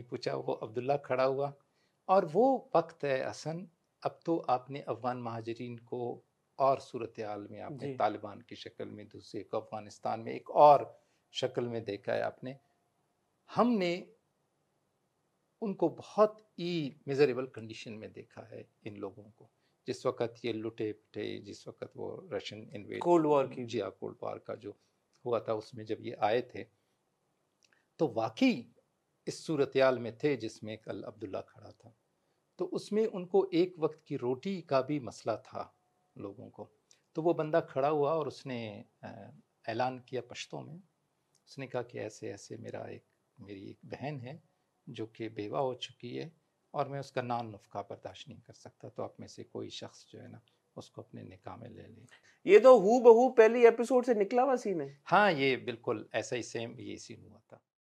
पूछा वो अब्दुल्ला खड़ा हुआ और वो वक्त है हसन अब तो आपने अफगान महाजरीन को और सूरत हाल में आपने तालिबान की शक्ल में दूसरे को अफगानिस्तान में एक और शक्ल में देखा है आपने हमने उनको बहुत ही मेजरेबल कंडीशन में देखा है इन लोगों को जिस वक्त ये लुटे पिटे जिस वक्त वो रशियन इन्वेड कोल्ड वॉर की जी कोल्ड हाँ, वॉर का जो हुआ था उसमें जब ये आए थे तो वाकई इस सूरतयाल में थे जिसमें कल अब्दुल्ला खड़ा था तो उसमें उनको एक वक्त की रोटी का भी मसला था लोगों को तो वो बंदा खड़ा हुआ और उसने ऐलान किया पश्तों में उसने कहा कि ऐसे ऐसे मेरा एक मेरी एक बहन है जो कि बेवा हो चुकी है और मैं उसका नान नुफ्का बर्दाश्त नहीं कर सकता तो आप में से कोई शख्स जो है ना उसको अपने निकाह में ले लें ये तो हु बहू पहली एपिसोड से निकला हुआ सीन है हाँ ये बिल्कुल ऐसा ही सेम ये सीन हुआ था